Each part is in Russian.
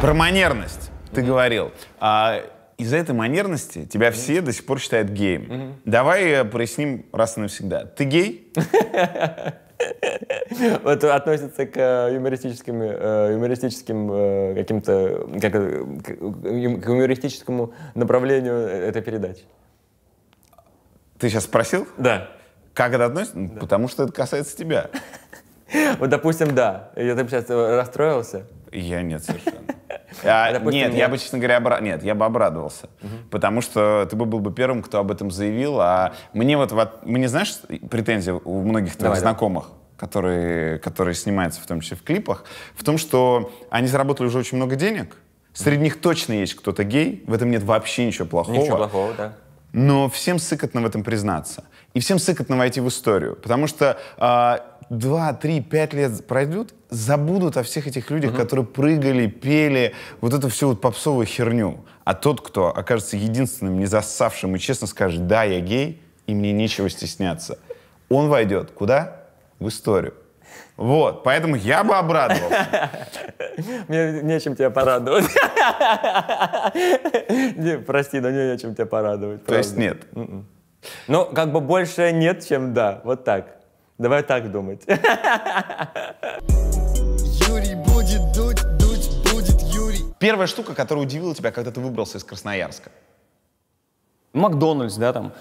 Про манерность ты говорил. А, из-за этой манерности тебя mm-hmm. все до сих пор считают геем. Mm-hmm. Давай э, проясним раз и навсегда. Ты гей? Это относится к э, юмористическим, э, юмористическим каким-то, как, к юмористическому направлению этой передачи. Ты сейчас спросил? Да. Как это относится? Ну, да. Потому что это касается тебя. Вот, допустим, да. Я там сейчас расстроился. Я нет совершенно. А, допустим, нет, нет, я бы, честно говоря, обра... нет, я бы обрадовался, угу. потому что ты бы был бы первым, кто об этом заявил, а мне вот, вот мне знаешь претензия у многих твоих знакомых? Которые, которые снимаются в том числе в клипах, в том, что они заработали уже очень много денег, среди них точно есть кто-то гей, в этом нет вообще ничего плохого. Ничего плохого, да. Но всем сыкотно в этом признаться. И всем сыкотно войти в историю. Потому что а, два, три, пять лет пройдут, забудут о всех этих людях, угу. которые прыгали, пели, вот эту всю вот попсовую херню. А тот, кто окажется единственным не засавшим и честно скажет, да, я гей, и мне нечего стесняться, он войдет куда? В историю. Вот, поэтому я бы обрадовался. Мне нечем тебя порадовать. Не, прости, но мне нечем тебя порадовать. То есть нет? М-м. Ну, как бы больше нет, чем да. Вот так. Давай так думать. Юрий будет дуть, дуть будет Юрий. Первая штука, которая удивила тебя, когда ты выбрался из Красноярска? Макдональдс, да, там.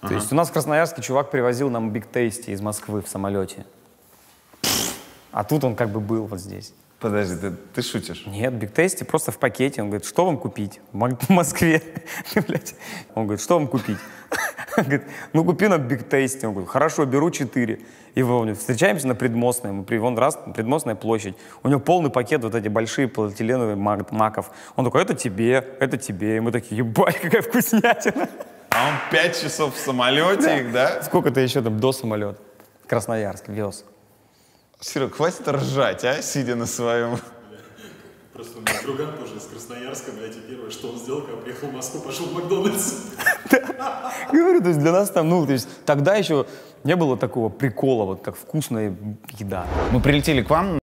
Ага. То есть у нас в Красноярске чувак привозил нам Биг Тейсти из Москвы в самолете. А тут он как бы был вот здесь. Подожди, ты, ты шутишь? Нет, Биг Тейсти просто в пакете. Он говорит, что вам купить? В Москве. Он говорит, что вам купить? Он говорит, ну купи на Биг Тейсти. Он говорит, хорошо, беру 4. И вон, встречаемся на Предмостной. Мы при, вон раз, Предмостная площадь. У него полный пакет вот эти большие полиэтиленовые мак, маков. Он такой, это тебе, это тебе. И мы такие, ебать, какая вкуснятина. А он 5 часов в самолете да? Сколько ты еще там до самолета? Красноярск вез. Серег, хватит ржать, а, сидя на своем. Просто у меня друган тоже из Красноярска, блядь, и первое, что он сделал, когда приехал в Москву, пошел в Макдональдс. Говорю, то есть для нас там, ну, то есть тогда еще не было такого прикола, вот как вкусная еда. Мы прилетели к вам